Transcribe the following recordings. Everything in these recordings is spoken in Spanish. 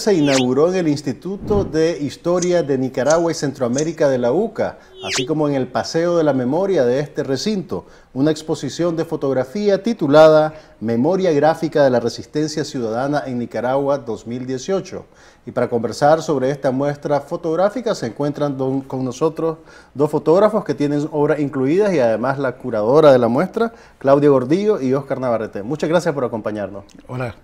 se inauguró en el Instituto de Historia de Nicaragua y Centroamérica de la UCA, así como en el Paseo de la Memoria de este recinto, una exposición de fotografía titulada Memoria Gráfica de la Resistencia Ciudadana en Nicaragua 2018. Y para conversar sobre esta muestra fotográfica se encuentran con nosotros dos fotógrafos que tienen obras incluidas y además la curadora de la muestra, Claudia Gordillo y Oscar Navarrete. Muchas gracias por acompañarnos. Hola,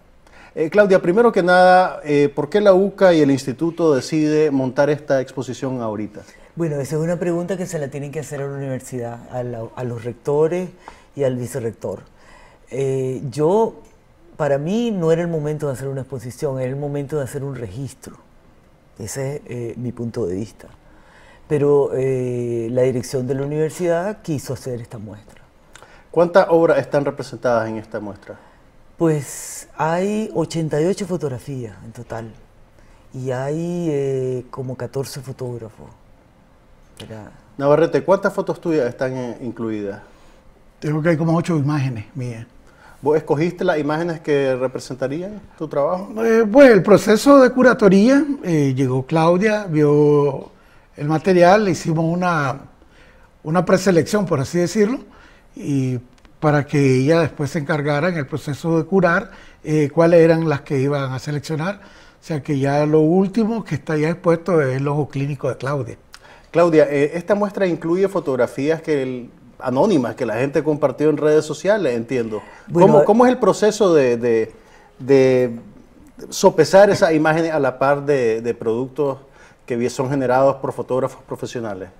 eh, Claudia, primero que nada, eh, ¿por qué la UCA y el instituto decide montar esta exposición ahorita? Bueno, esa es una pregunta que se la tienen que hacer a la universidad, a, los rectores y al vicerrector. Eh, yo, para mí, no era el momento de hacer una exposición, era el momento de hacer un registro. Ese es mi punto de vista. Pero la dirección de la universidad quiso hacer esta muestra. ¿Cuántas obras están representadas en esta muestra? Pues hay 88 fotografías en total y hay eh, como 14 fotógrafos. Navarrete, ¿cuántas fotos tuyas están eh, incluidas? Tengo que hay como 8 imágenes mías. ¿Vos escogiste las imágenes que representarían tu trabajo? Bueno, eh, pues, el proceso de curatoría, llegó Claudia, vio el material, hicimos una, una preselección, por así decirlo, y para que ella después se encargara en el proceso de curar eh, cuáles eran las que iban a seleccionar. O sea que ya lo último que está ya expuesto es el ojo clínico de Claudia. Claudia, eh, esta muestra incluye fotografías que anónimas que la gente compartió en redes sociales, entiendo. ¿Cómo, es el proceso de, sopesar esas imágenes a la par de productos que son generados por fotógrafos profesionales?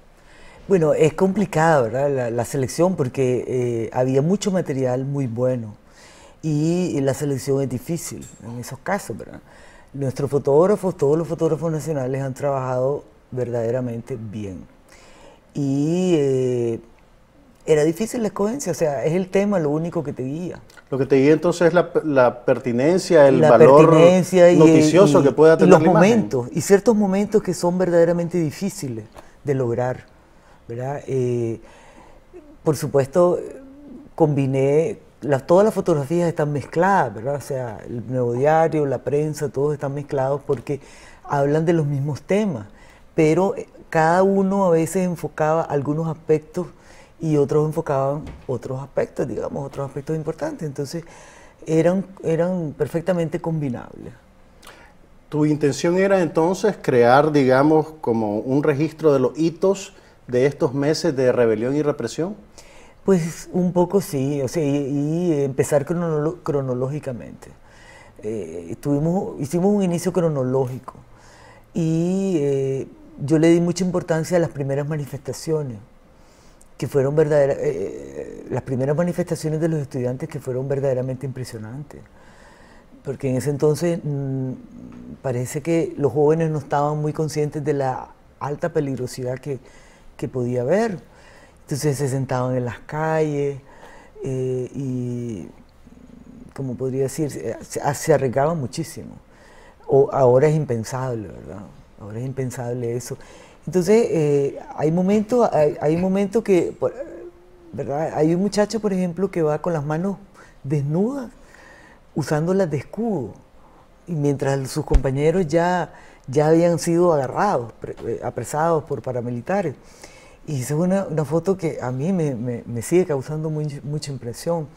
Bueno, es complicada, La, selección, porque eh, había mucho material muy bueno y la selección es difícil en esos casos, ¿verdad? Nuestros fotógrafos, todos los fotógrafos nacionales han trabajado verdaderamente bien. Y eh, era difícil la escogencia, o sea, es el tema lo único que te guía. Lo que te guía entonces es la, pertinencia, el valor noticioso que pueda tener. Y los momentos, y ciertos momentos que son verdaderamente difíciles de lograr eh, por supuesto, combiné, todas las fotografías están mezcladas, ¿verdad? O sea, el nuevo diario, la prensa, todos están mezclados porque hablan de los mismos temas, pero eh, cada uno a veces enfocaba algunos aspectos y otros enfocaban otros aspectos, digamos, otros aspectos importantes. Entonces, eran, eran perfectamente combinables. Tu intención era entonces crear, digamos, como un registro de los hitos de estos meses de rebelión y represión? Pues un poco sí, o sea, y, empezar cronológicamente. Eh, hicimos un inicio cronológico y eh, yo le di mucha importancia a las primeras manifestaciones, que fueron verdaderas, eh, las primeras manifestaciones de los estudiantes que fueron verdaderamente impresionantes porque en ese entonces mm, parece que los jóvenes no estaban muy conscientes de la alta peligrosidad que, que podía ver. Entonces se sentaban en las calles eh, y, como podría decir, se, se muchísimo. O, ahora es impensable, ¿verdad? Ahora es impensable eso. Entonces, eh, hay momentos hay, hay momento que, ¿verdad? Hay un muchacho, por ejemplo, que va con las manos desnudas, usándolas de escudo. Y mientras sus compañeros ya ya habían sido agarrados, eh, apresados por paramilitares. Y es una, foto que a mí me, me, sigue causando mucha impresión,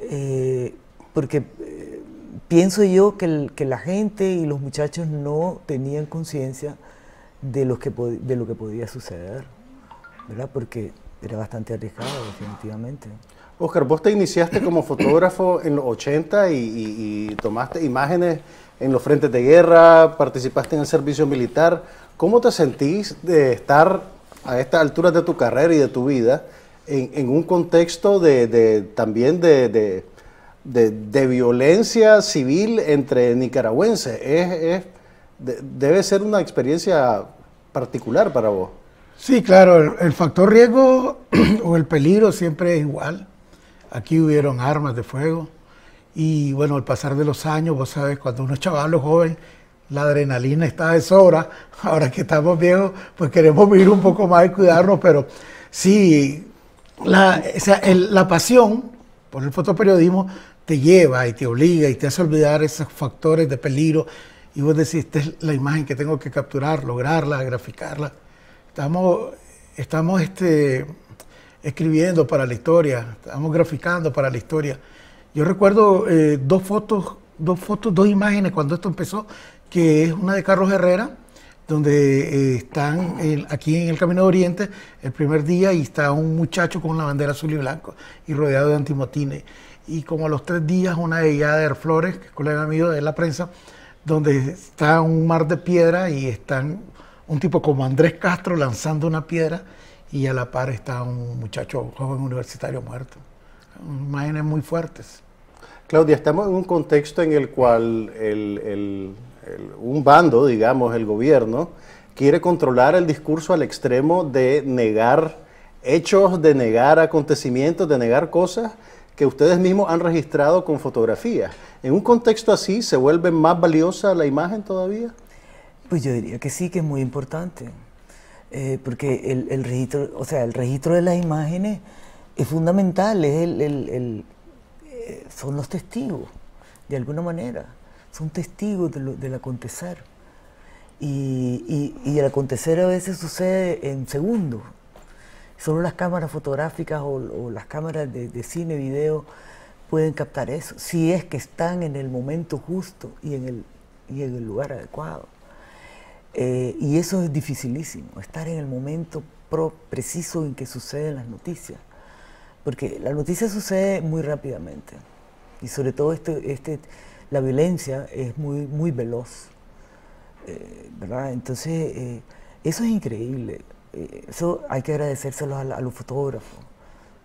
eh, porque eh, pienso yo que, que, la gente y los muchachos no tenían conciencia de, que de lo que podía suceder, ¿verdad? Porque era bastante arriesgado, definitivamente. Oscar, vos te iniciaste como fotógrafo en los 80 y, tomaste imágenes en los frentes de guerra, participaste en el servicio militar. ¿Cómo te sentís de estar a esta altura de tu carrera y de tu vida en, un contexto de, también de, violencia civil entre nicaragüenses? Es, debe ser una experiencia particular para vos. Sí, claro, el factor riesgo o el peligro siempre es igual Aquí hubieron armas de fuego. Y bueno, al pasar de los años, vos sabes, cuando uno es chaval o joven, la adrenalina está de sobra. Ahora que estamos viejos, pues queremos vivir un poco más y cuidarnos, pero sí, la, pasión por el fotoperiodismo te lleva y te obliga y te hace olvidar esos factores de peligro. Y vos decís, esta es la imagen que tengo que capturar, lograrla, graficarla. Estamos, estamos este, escribiendo para la historia, estamos graficando para la historia. Yo recuerdo eh, dos fotos, dos fotos, dos imágenes cuando esto empezó, que es una de Carlos Herrera, donde eh, están aquí en el Camino de Oriente el primer día y está un muchacho con una bandera azul y blanco y rodeado de antimotines. Y como a los tres días, una de Yader Flores, que es colega mío de la prensa, donde está un mar de piedra y están un tipo como Andrés Castro lanzando una piedra y a la par está un muchacho un joven universitario muerto. Imágenes muy fuertes. Claudia, estamos en un contexto en el cual el, un bando, digamos, el gobierno, quiere controlar el discurso al extremo de negar hechos, de negar acontecimientos, de negar cosas que ustedes mismos han registrado con fotografías. En un contexto así, ¿se vuelve más valiosa la imagen todavía? Pues yo diría que sí, que es muy importante. Eh, porque el, registro, o sea, el registro de las imágenes es fundamental, es eh, son los testigos, de alguna manera, son testigos del acontecer. Y, el acontecer a veces sucede en segundos. Solo las cámaras fotográficas o, las cámaras de, de cine, video, pueden captar eso, si es que están en el momento justo y en el, y en el lugar adecuado. Eh, y eso es dificilísimo, estar en el momento preciso en que suceden las noticias. Porque la noticia sucede muy rápidamente. Y sobre todo este, este, la violencia es muy, muy veloz. Eh, ¿verdad? Entonces, eh, eso es increíble. Eso hay que agradecérselo a, los fotógrafos,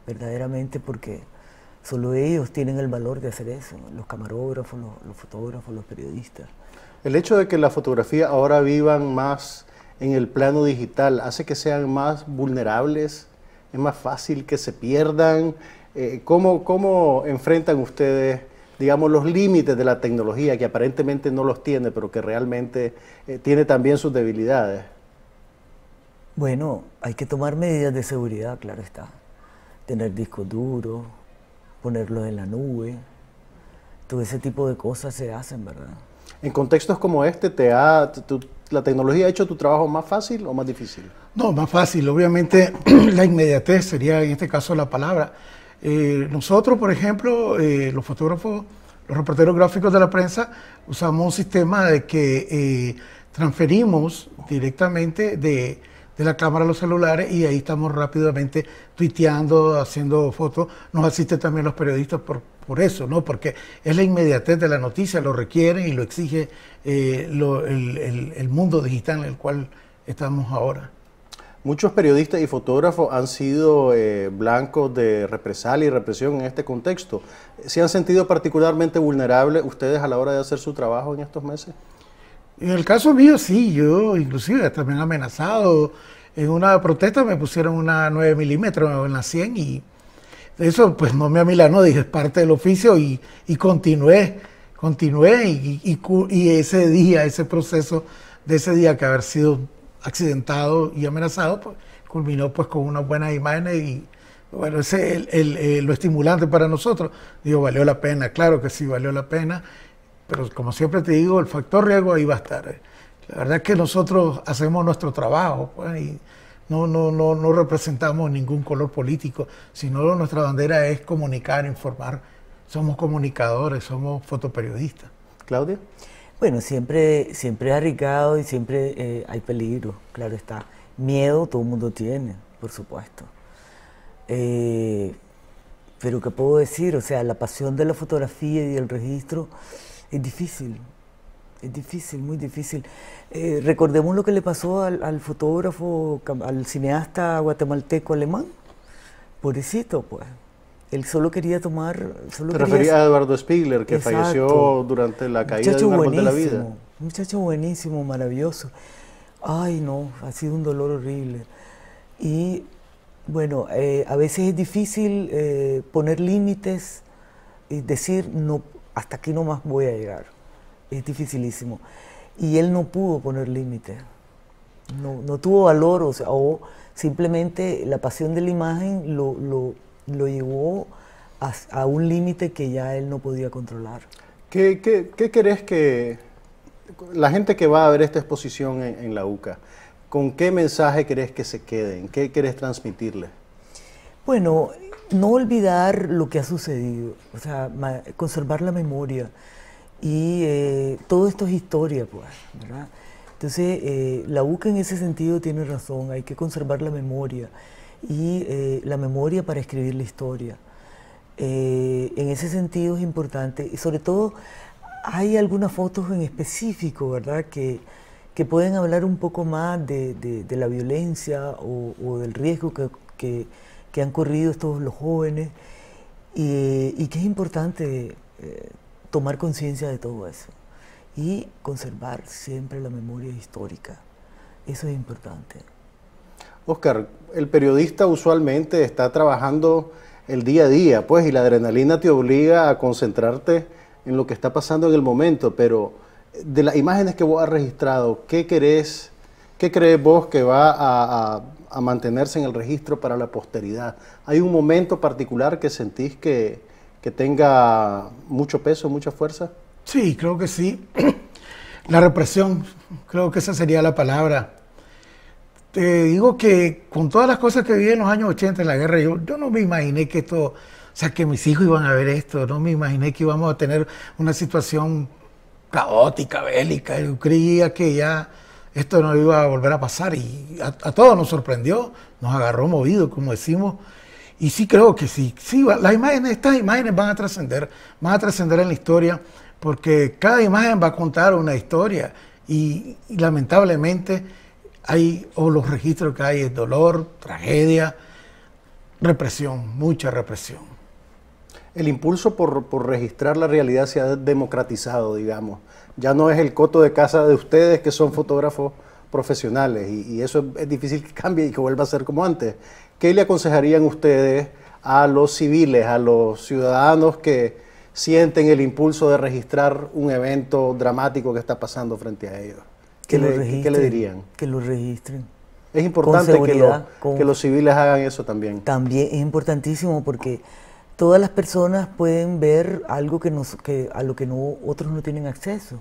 verdaderamente, porque solo ellos tienen el valor de hacer eso, los camarógrafos, los fotógrafos, los periodistas. El hecho de que las fotografías ahora vivan más en el plano digital hace que sean más vulnerables, es más fácil que se pierdan. Eh, ¿cómo, enfrentan ustedes, digamos, los límites de la tecnología que aparentemente no los tiene, pero que realmente eh, tiene también sus debilidades? Bueno, hay que tomar medidas de seguridad, claro está. Tener disco duro, ponerlos en la nube, todo ese tipo de cosas se hacen, ¿verdad? En contextos como este, te ha, ¿la tecnología ha hecho tu trabajo más fácil o más difícil? No, más fácil. Obviamente la inmediatez sería en este caso la palabra. Eh, nosotros, por ejemplo, eh, los fotógrafos, los reporteros gráficos de la prensa, usamos un sistema de que eh, transferimos directamente de de la cámara a los celulares y ahí estamos rápidamente tuiteando, haciendo fotos. Nos asisten también los periodistas por, eso, ¿no? Porque es la inmediatez de la noticia, lo requieren y lo exige eh, el, mundo digital en el cual estamos ahora. Muchos periodistas y fotógrafos han sido eh, blancos de represalia y represión en este contexto. ¿Se han sentido particularmente vulnerables ustedes a la hora de hacer su trabajo en estos meses? En el caso mío, sí, yo inclusive también amenazado. En una protesta me pusieron una 9 milímetros en la 100 y eso pues no me amilanó, dije, es parte del oficio y, continué, continué y, ese día, ese proceso de ese día que haber sido accidentado y amenazado, pues culminó pues con unas buenas imágenes y bueno, ese es eh, lo estimulante para nosotros. Digo, valió la pena, claro que sí, valió la pena. Pero como siempre te digo, el factor riesgo ahí va a estar. ¿eh? La verdad es que nosotros hacemos nuestro trabajo pues, y no, no, no, no representamos ningún color político, sino nuestra bandera es comunicar, informar. Somos comunicadores, somos fotoperiodistas. Claudia. Bueno, siempre, siempre es arriesgado y siempre eh, hay peligro, claro está. Miedo todo el mundo tiene, por supuesto. Eh, pero ¿qué puedo decir? O sea, la pasión de la fotografía y el registro es difícil, es difícil, muy difícil. Eh, recordemos lo que le pasó al, fotógrafo, al cineasta guatemalteco alemán, pobrecito, pues. Él solo quería tomar... Te refería a Eduardo Spiegler, que falleció durante la caída de la vida. Muchacho buenísimo, maravilloso. Ay, no, ha sido un dolor horrible. Y bueno, eh, a veces es difícil eh, poner límites y decir no, hasta aquí no más voy a llegar. Es dificilísimo. Y él no pudo poner límite. No, tuvo valor, o, simplemente la pasión de la imagen lo, lo, llevó a, un límite que ya él no podía controlar. ¿Qué, qué, querés que la gente que va a ver esta exposición en, la UCA, con qué mensaje crees que se queden? ¿Qué querés transmitirle? Bueno, no olvidar lo que ha sucedido, o sea, conservar la memoria. Y eh, todo esto es historia, pues, ¿verdad? Entonces, eh, la UCA en ese sentido tiene razón, hay que conservar la memoria y eh, la memoria para escribir la historia. en ese sentido es importante y sobre todo hay algunas fotos en específico, ¿verdad?, que, pueden hablar un poco más de, la violencia o, o del riesgo que, que que han corrido todos los jóvenes y, que es importante eh, tomar conciencia de todo eso y conservar siempre la memoria histórica. Eso es importante. Oscar, el periodista usualmente está trabajando el día a día, pues, y la adrenalina te obliga a concentrarte en lo que está pasando en el momento, pero de las imágenes que vos has registrado, ¿qué qué crees vos que va a a mantenerse en el registro para la posteridad? ¿Hay un momento particular que sentís que, tenga mucho peso, mucha fuerza? Sí, creo que sí. La represión, creo que esa sería la palabra. Te digo que con todas las cosas que viví en los años 80 en la guerra, yo, yo no me imaginé que esto, o sea, que mis hijos iban a ver esto, no me imaginé que íbamos a tener una situación caótica, bélica. Yo creía que ya esto no iba a volver a pasar y a, todos nos sorprendió, nos agarró movido, como decimos. Y sí creo que sí, sí las imágenes, estas imágenes van a trascender, van a trascender en la historia, porque cada imagen va a contar una historia y lamentablemente hay, o los registros que hay es dolor, tragedia, represión, mucha represión el impulso por, registrar la realidad se ha democratizado, digamos. Ya no es el coto de casa de ustedes que son fotógrafos profesionales y, eso es, difícil que cambie y que vuelva a ser como antes. ¿Qué le aconsejarían ustedes a los civiles, a los ciudadanos que sienten el impulso de registrar un evento dramático que está pasando frente a ellos? ¿Qué, le, ¿qué le dirían? Que lo registren. Es importante que, que, los civiles hagan eso también. También es importantísimo porque todas las personas pueden ver algo que, a lo que otros no tienen acceso.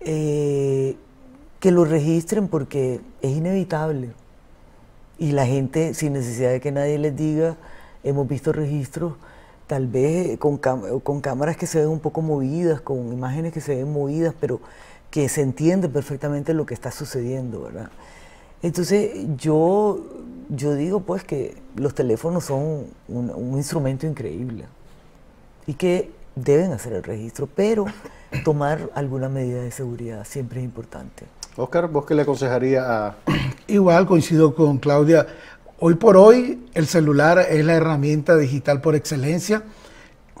Eh, que lo registren porque es inevitable. Y la gente, sin necesidad de que nadie les diga, hemos visto registros tal vez eh, con, con cámaras que se ven un poco movidas, con imágenes que se ven movidas, pero que se entiende perfectamente lo que está sucediendo, ¿verdad? Entonces yo, yo digo pues que los teléfonos son un, instrumento increíble y que deben hacer el registro, pero tomar alguna medida de seguridad siempre es importante. Oscar, ¿vos qué le aconsejaría a...? Igual coincido con Claudia. Hoy por hoy el celular es la herramienta digital por excelencia.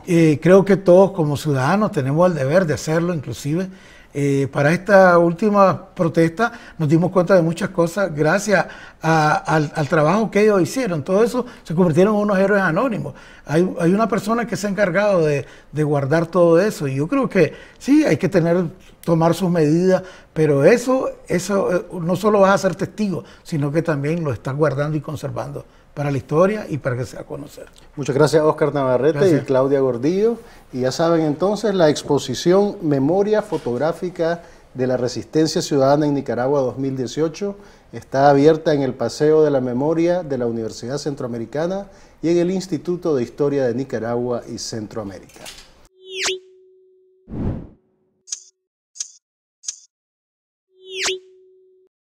Eh, creo que todos como ciudadanos tenemos el deber de hacerlo, inclusive eh, para esta última protesta nos dimos cuenta de muchas cosas gracias al, trabajo que ellos hicieron. Todo eso se convirtieron en unos héroes anónimos. Hay, una persona que se ha encargado de, de, guardar todo eso. Y yo creo que sí, hay que tener, tomar sus medidas, pero eso, eso eh, no solo vas a ser testigo, sino que también lo estás guardando y conservando para la historia y para que sea conocer. Muchas gracias Oscar Navarrete y Claudia Gordillo. Y ya saben entonces la exposición Memoria Fotográfica de la Resistencia Ciudadana en Nicaragua 2018 está abierta en el Paseo de la Memoria de la Universidad Centroamericana y en el Instituto de Historia de Nicaragua y Centroamérica.